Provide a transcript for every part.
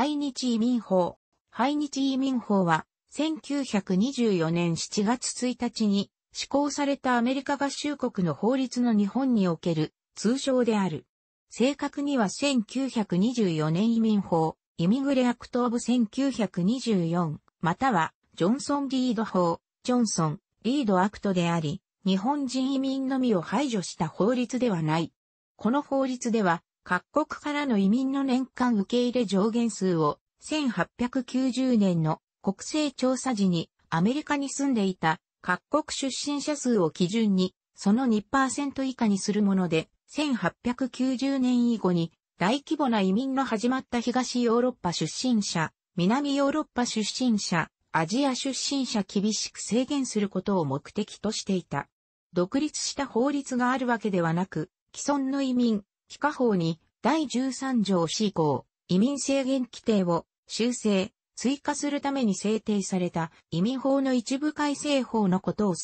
排日移民法。排日移民法は、1924年7月1日に施行されたアメリカ合衆国の法律の日本における通称である。正確には1924年移民法、イミグレアクトオブ1924、または、ジョンソン・リード法、ジョンソン、リードアクトであり、日本人移民のみを排除した法律ではない。この法律では、各国からの移民の年間受け入れ上限数を1890年の国勢調査時にアメリカに住んでいた各国出身者数を基準にその2%以下にするもので1890年以後に大規模な移民の始まった東ヨーロッパ出身者、南ヨーロッパ出身者、アジア出身者厳しく制限することを目的としていた。独立した法律があるわけではなく、既存の移民、帰化法に第13条 C 項移民制限規定を修正、追加するために制定された移民法の一部改正法のことを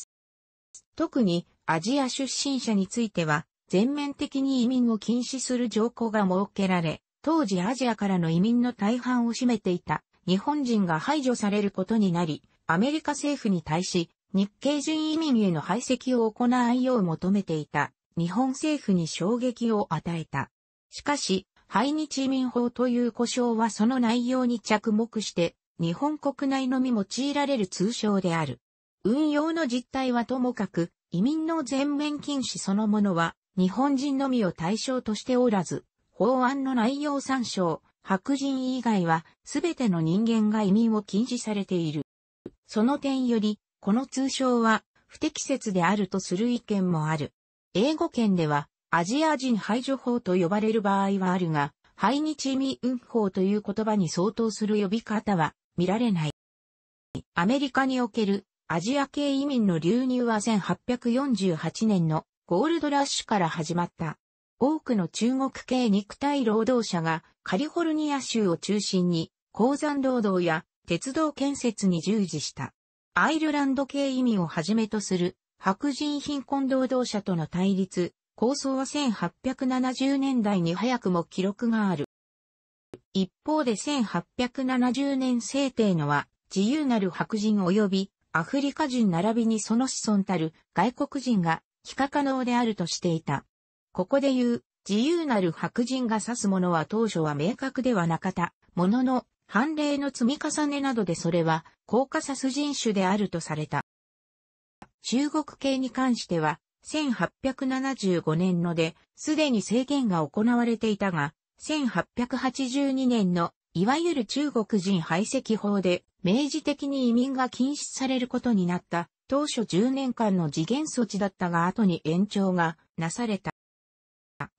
特にアジア出身者については全面的に移民を禁止する条項が設けられ、当時アジアからの移民の大半を占めていた日本人が排除されることになり、アメリカ政府に対し日系人移民への排斥を行うよう求めていた日本政府に衝撃を与えた。しかし、廃日民法という呼称はその内容に着目して、日本国内のみ用いられる通称である。運用の実態はともかく、移民の全面禁止そのものは、日本人のみを対象としておらず、法案の内容参照、白人以外は、すべての人間が移民を禁止されている。その点より、この通称は、不適切であるとする意見もある。英語圏ではアジア人排除法と呼ばれる場合はあるが、排日移民法という言葉に相当する呼び方は見られない。アメリカにおけるアジア系移民の流入は1848年のゴールドラッシュから始まった。多くの中国系肉体労働者がカリフォルニア州を中心に鉱山労働や鉄道建設に従事した。アイルランド系移民をはじめとする白人貧困労働者との対立、構想は1870年代に早くも記録がある。一方で1870年制定のは、自由なる白人及びアフリカ人並びにその子孫たる外国人が非可可能であるとしていた。ここで言う、自由なる白人が指すものは当初は明確ではなかった、ものの、判例の積み重ねなどでそれは、高ーカサス人種であるとされた。中国系に関しては、1875年ので、すでに制限が行われていたが、1882年の、いわゆる中国人排斥法で、明示的に移民が禁止されることになった、当初10年間の次元措置だったが後に延長がなされた。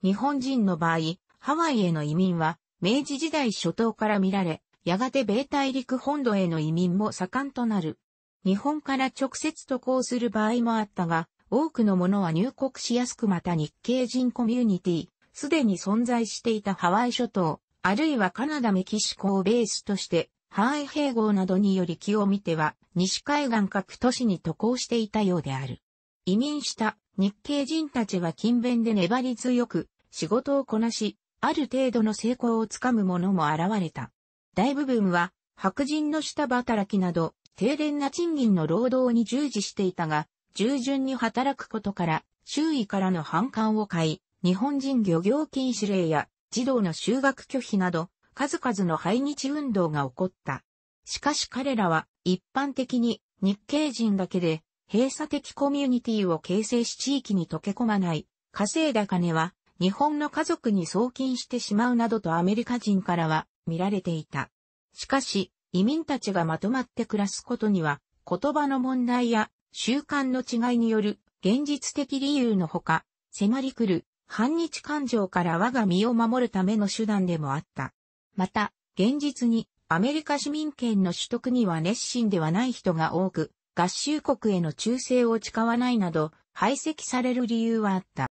日本人の場合、ハワイへの移民は、明治時代初頭から見られ、やがて米大陸本土への移民も盛んとなる。日本から直接渡航する場合もあったが、多くのものは入国しやすくまた日系人コミュニティ、すでに存在していたハワイ諸島、あるいはカナダメキシコをベースとして、ハワイ併合などにより気を見ては、西海岸各都市に渡航していたようである。移民した日系人たちは勤勉で粘り強く、仕事をこなし、ある程度の成功をつかむ者も現れた。大部分は、白人の下働きなど、低廉な賃金の労働に従事していたが、従順に働くことから、周囲からの反感を買い、日本人漁業禁止令や児童の就学拒否など、数々の排日運動が起こった。しかし彼らは一般的に日系人だけで閉鎖的コミュニティを形成し地域に溶け込まない稼いだ金は日本の家族に送金してしまうなどとアメリカ人からは見られていた。しかし移民たちがまとまって暮らすことには、言葉の問題や習慣の違いによる現実的理由のほか、迫り来る反日感情から我が身を守るための手段でもあった。また、現実にアメリカ市民権の取得には熱心ではない人が多く、合衆国への忠誠を誓わないなど、排斥される理由はあった。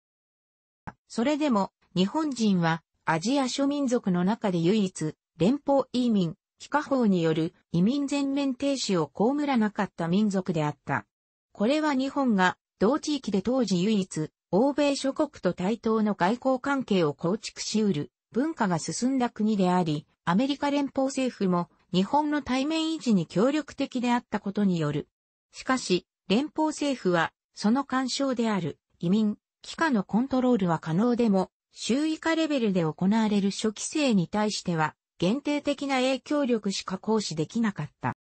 それでも、日本人はアジア諸民族の中で唯一、連邦移民、非化法による移民全面停止を被らなかった民族であった。これは日本が同地域で当時唯一、欧米諸国と対等の外交関係を構築し得る文化が進んだ国であり、アメリカ連邦政府も日本の対面維持に協力的であったことによる。しかし、連邦政府は、その干渉である移民、帰化のコントロールは可能でも、周以下レベルで行われる初期制に対しては、限定的な影響力しか行使できなかった。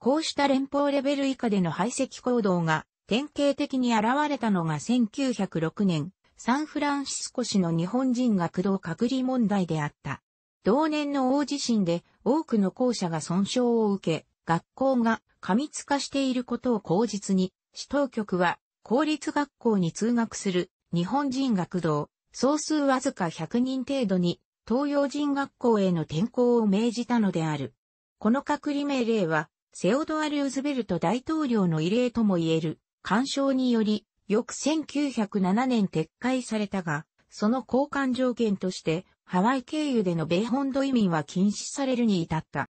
こうした連邦レベル以下での排斥行動が典型的に現れたのが1906年、サンフランシスコ市の日本人学童隔離問題であった。同年の大地震で多くの校舎が損傷を受け、学校が過密化していることを口実に、市当局は公立学校に通学する日本人学童、総数わずか100人程度に東洋人学校への転校を命じたのである。この隔離命令は、セオドア・ルーズベルト大統領の異例とも言える、干渉により、翌1907年撤回されたが、その交換条件として、ハワイ経由での米本土移民は禁止されるに至った。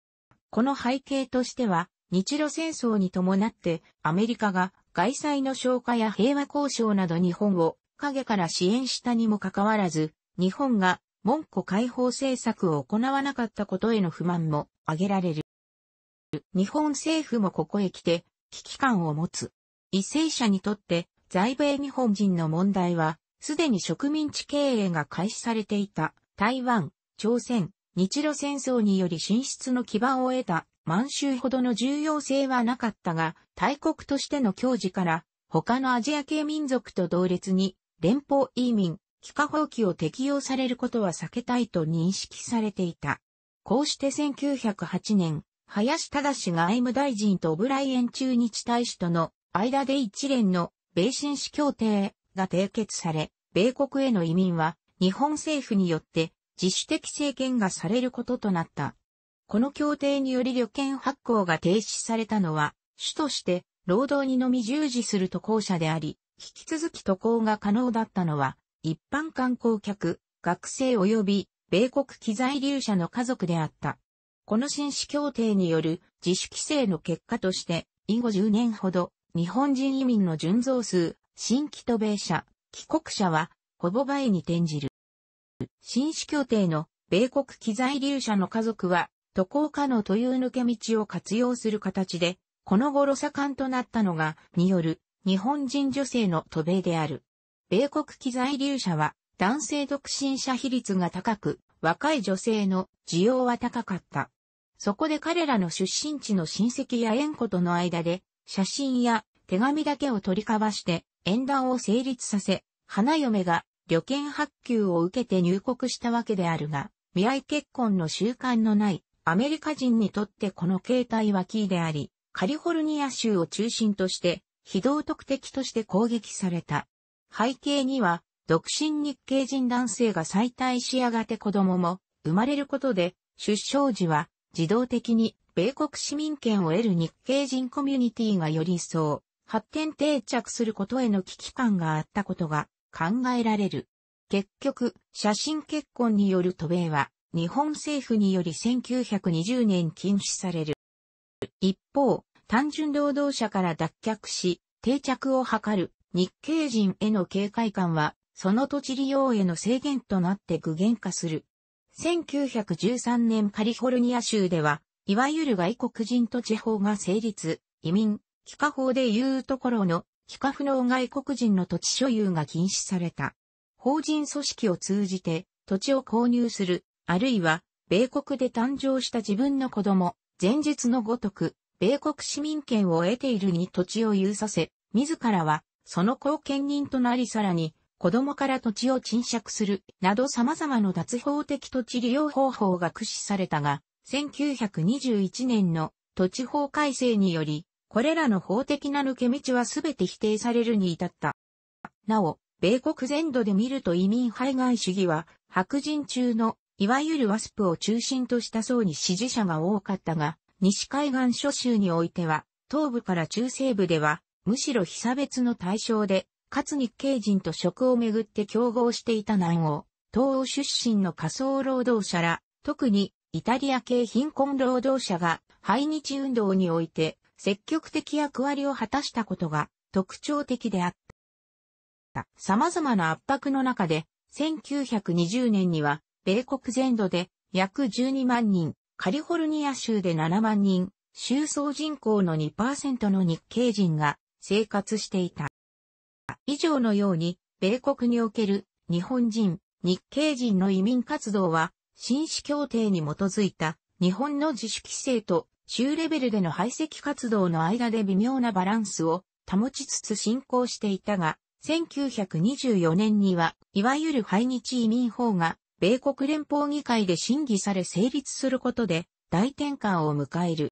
この背景としては、日露戦争に伴って、アメリカが外債の消化や平和交渉など日本を影から支援したにもかかわらず、日本が門戸解放政策を行わなかったことへの不満も挙げられる。日本政府もここへ来て危機感を持つ。為政者にとって在米日本人の問題はすでに植民地経営が開始されていた台湾、朝鮮、日露戦争により進出の基盤を得た満州ほどの重要性はなかったが、大国としての矜持から、他のアジア系民族と同列に、連邦移民、帰化法規を適用されることは避けたいと認識されていた。こうして1908年、林正が外務大臣とオブライエン中日大使との間で一連の米紳士協定が締結され、米国への移民は日本政府によって自主的政権がされることとなった。この協定により旅券発行が停止されたのは、主として労働にのみ従事する渡航者であり、引き続き渡航が可能だったのは、一般観光客、学生及び米国機材留者の家族であった。この紳士協定による自主規制の結果として、以後10年ほど、日本人移民の純増数、新規渡米者、帰国者は、ほぼ倍に転じる。新種協定の米国機材留者の家族は、渡航可能という抜け道を活用する形で、この頃盛んとなったのが、による、日本人女性の渡米である。米国機材留者は男性独身者比率が高く、若い女性の需要は高かった。そこで彼らの出身地の親戚や縁故との間で、写真や手紙だけを取り交わして、縁談を成立させ、花嫁が旅券発給を受けて入国したわけであるが、未来結婚の習慣のないアメリカ人にとってこの形態はキーであり、カリフォルニア州を中心として、非道徳的として攻撃された。背景には、独身日系人男性が再退しやがて子供も生まれることで、出生時は自動的に米国市民権を得る日系人コミュニティがより一層発展定着することへの危機感があったことが考えられる。結局、写真結婚による渡米は日本政府により1920年禁止される。一方、単純労働者から脱却し、定着を図る日系人への警戒感は、その土地利用への制限となって具現化する。1913年カリフォルニア州では、いわゆる外国人土地法が成立、移民、帰化法でいうところの、帰化不能外国人の土地所有が禁止された。法人組織を通じて土地を購入する、あるいは、米国で誕生した自分の子供、前日のごとく、米国市民権を得ているに土地を有させ、自らはその後見人となりさらに、子供から土地を賃借する、など様々な脱法的土地利用方法が駆使されたが、1921年の土地法改正により、これらの法的な抜け道は全て否定されるに至った。なお、米国全土で見ると移民排外主義は、白人中の、いわゆるワスプを中心とした層に支持者が多かったが、西海岸諸州においては、東部から中西部では、むしろ被差別の対象で、かつ日系人と職をめぐって競合していた南欧、東欧出身の仮想労働者ら、特にイタリア系貧困労働者が、排日運動において積極的役割を果たしたことが特徴的であった。様々な圧迫の中で、1920年には、米国全土で約12万人、カリフォルニア州で7万人、州総人口の2%の日系人が生活していた。以上のように、米国における日本人、日系人の移民活動は、紳士協定に基づいた日本の自主規制と州レベルでの排斥活動の間で微妙なバランスを保ちつつ進行していたが、1924年には、いわゆる排日移民法が、米国連邦議会で審議され成立することで、大転換を迎える。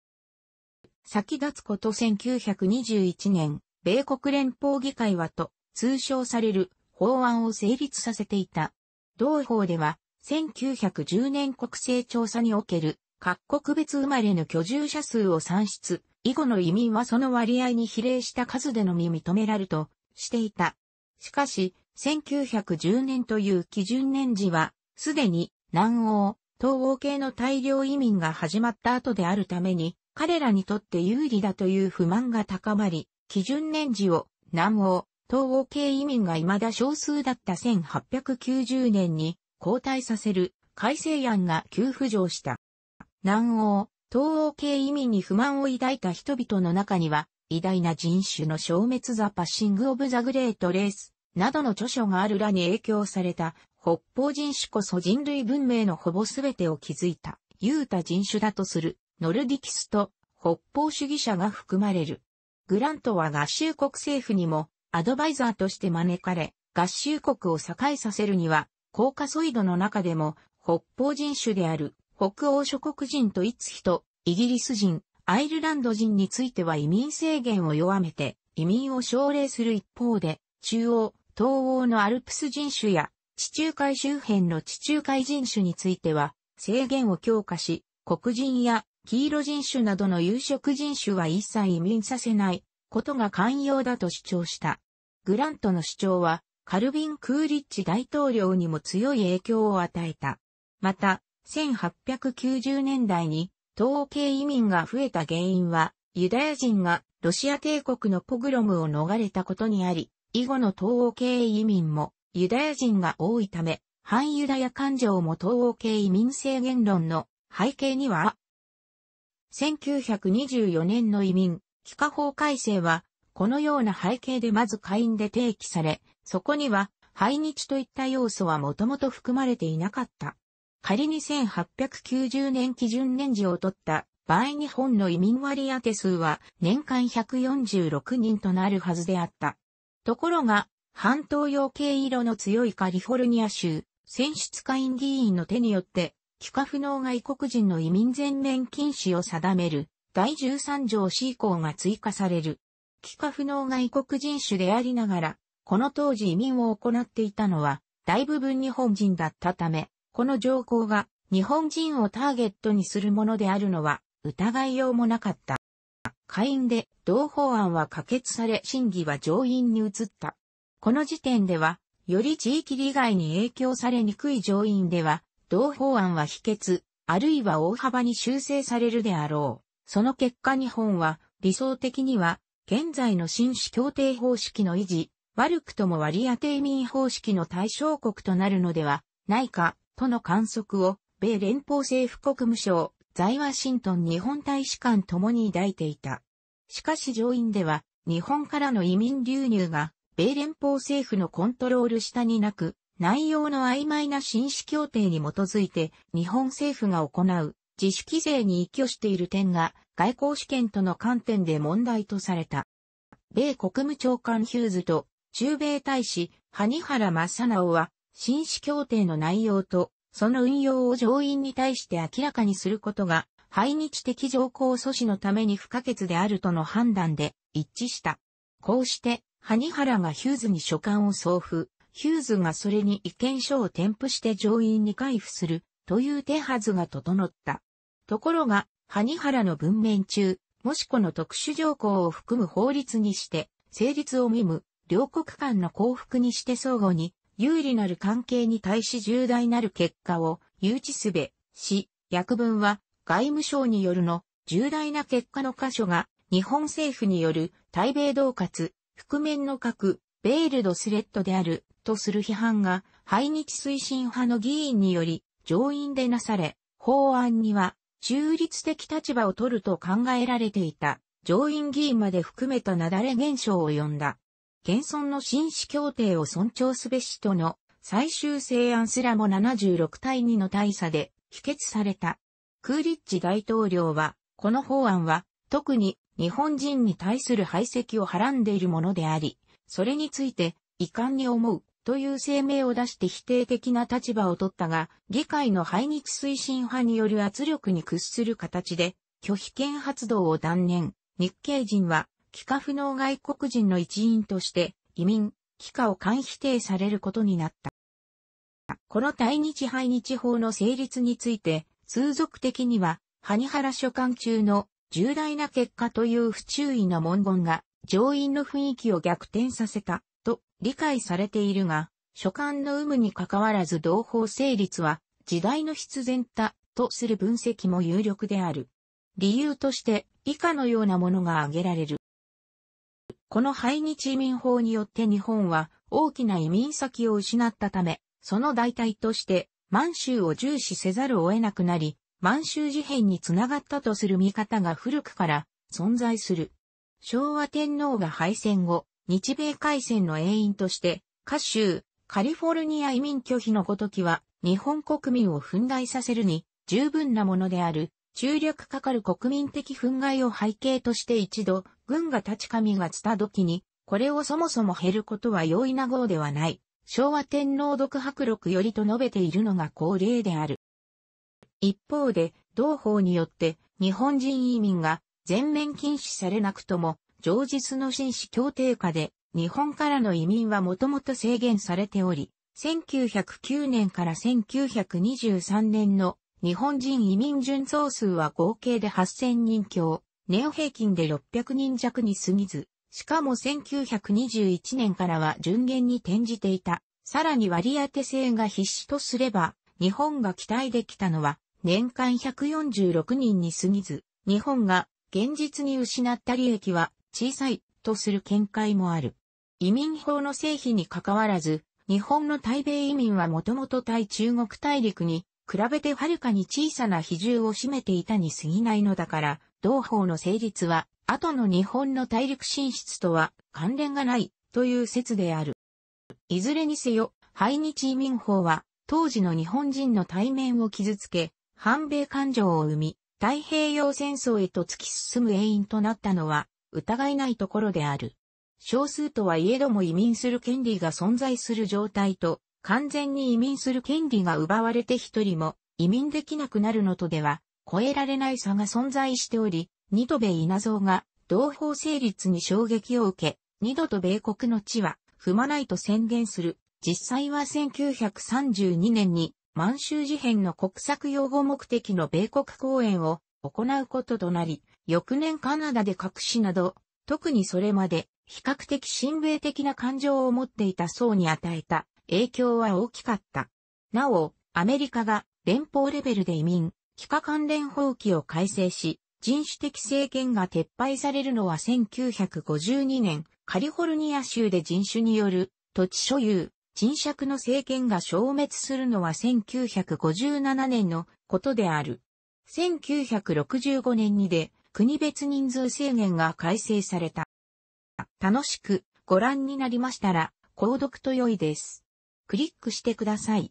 先立つこと1921年、米国連邦議会はと通称される法案を成立させていた。同法では、1910年国勢調査における各国別生まれの居住者数を算出、以後の移民はその割合に比例した数でのみ認められるとしていた。しかし、1910年という基準年次は、すでに南欧、東欧系の大量移民が始まった後であるために、彼らにとって有利だという不満が高まり、基準年次を南欧、東欧系移民が未だ少数だった1890年に交代させる改正案が急浮上した。南欧、東欧系移民に不満を抱いた人々の中には、偉大な人種の消滅ザ・パッシング・オブ・ザ・グレート・レースなどの著書があるらに影響された北方人種こそ人類文明のほぼ全てを築いた、ユータ人種だとするノルディキスト、北方主義者が含まれる。グラントは合衆国政府にもアドバイザーとして招かれ、合衆国を栄えさせるには、コーカソイドの中でも北方人種である北欧諸国人と一人、イギリス人、アイルランド人については移民制限を弱めて移民を奨励する一方で、中央、東欧のアルプス人種や地中海周辺の地中海人種については制限を強化し、黒人や黄色人種などの有色人種は一切移民させないことが寛容だと主張した。グラントの主張は、カルビン・クーリッチ大統領にも強い影響を与えた。また、1890年代に、東欧系移民が増えた原因は、ユダヤ人がロシア帝国のポグロムを逃れたことにあり、以後の東欧系移民もユダヤ人が多いため、反ユダヤ感情も東欧系移民制限論の背景にはあ1924年の移民、帰化法改正は、このような背景でまず下院で提起され、そこには、排日といった要素はもともと含まれていなかった。仮に1890年基準年次を取った場合日本の移民割当数は年間146人となるはずであった。ところが、半島洋系色の強いカリフォルニア州、選出下院議員の手によって帰化不能外国人の移民全面禁止を定める第13条 C 項が追加される。帰化不能外国人種でありながら、この当時移民を行っていたのは、大部分日本人だったため、この条項が日本人をターゲットにするものであるのは疑いようもなかった。下院で同法案は可決され審議は上院に移った。この時点では、より地域利害に影響されにくい上院では、同法案は否決、あるいは大幅に修正されるであろう。その結果日本は理想的には現在の新種協定方式の維持、悪くとも割当移民方式の対象国となるのではないかとの観測を米連邦政府国務省、在ワシントン日本大使館ともに抱いていた。しかし上院では日本からの移民流入が米連邦政府のコントロール下になく、内容の曖昧な紳士協定に基づいて日本政府が行う自主規制に依拠している点が外交試験との観点で問題とされた。米国務長官ヒューズと中米大使萩原正直は紳士協定の内容とその運用を上院に対して明らかにすることが排日的条項阻止のために不可欠であるとの判断で一致した。こうして、萩原がヒューズに書簡を送付、ヒューズがそれに意見書を添付して上院に回付するという手はずが整った。ところが、萩原の文面中、もしこの特殊条項を含む法律にして、成立を見む、両国間の幸福にして相互に、有利なる関係に対し重大なる結果を誘致すべ、し、役文は外務省によるの重大な結果の箇所が日本政府による対米同活、覆面の核、ベールドスレッドであるとする批判が、排日推進派の議員により、上院でなされ、法案には、中立的立場を取ると考えられていた、上院議員まで含めた雪崩現象を呼んだ。現存の紳士協定を尊重すべしとの最終成案すらも76対2の大差で否決された。クーリッチ大統領は、この法案は、特に日本人に対する排斥をはらんでいるものであり、それについて遺憾に思うという声明を出して否定的な立場を取ったが、議会の排日推進派による圧力に屈する形で、拒否権発動を断念。日系人は、帰化不能外国人の一員として、移民、帰化を完否定されることになった。この対日排日法の成立について、通俗的には、萩原所管中の重大な結果という不注意な文言が、上院の雰囲気を逆転させた。理解されているが、書簡の有無に関わらず同法成立は時代の必然だとする分析も有力である。理由として以下のようなものが挙げられる。この廃日移民法によって日本は大きな移民先を失ったため、その代替として満州を重視せざるを得なくなり、満州事変につながったとする見方が古くから存在する。昭和天皇が敗戦後、日米海戦の永因として、歌手カリフォルニア移民拒否のごときは、日本国民を憤慨させるに、十分なものである、中略かかる国民的憤慨を背景として一度、軍が立ち上がつた時に、これをそもそも減ることは容易な号ではない。昭和天皇独白録よりと述べているのが恒例である。一方で、同法によって、日本人移民が全面禁止されなくとも、上述の紳士協定下で、日本からの移民はもともと制限されており、1909年から1923年の日本人移民純増数は合計で8000人強、年平均で600人弱に過ぎず、しかも1921年からは順減に転じていた。さらに割り当て制が必至とすれば、日本が期待できたのは年間146人に過ぎず、日本が現実に失った利益は小さいとする見解もある。移民法の成否に関わらず、日本の対米移民はもともと対中国大陸に比べてはるかに小さな比重を占めていたに過ぎないのだから、同法の成立は後の日本の大陸進出とは関連がないという説である。いずれにせよ、排日移民法は当時の日本人の対面を傷つけ、反米感情を生み、太平洋戦争へと突き進む原因となったのは、疑いないところである。少数とはいえども移民する権利が存在する状態と、完全に移民する権利が奪われて一人も移民できなくなるのとでは、超えられない差が存在しており、二度米稲造が同法成立に衝撃を受け、二度と米国の地は踏まないと宣言する。実際は1932年に満州事変の国策擁護目的の米国公演を行うこととなり、翌年カナダで隠しなど、特にそれまで比較的親米的な感情を持っていた層に与えた影響は大きかった。なお、アメリカが連邦レベルで移民、帰化関連法規を改正し、人種的政権が撤廃されるのは1952年、カリフォルニア州で人種による土地所有、人尺の政権が消滅するのは1957年のことである。1965年にで国別人数制限が改正された。楽しくご覧になりましたら、購読と良いです。クリックしてください。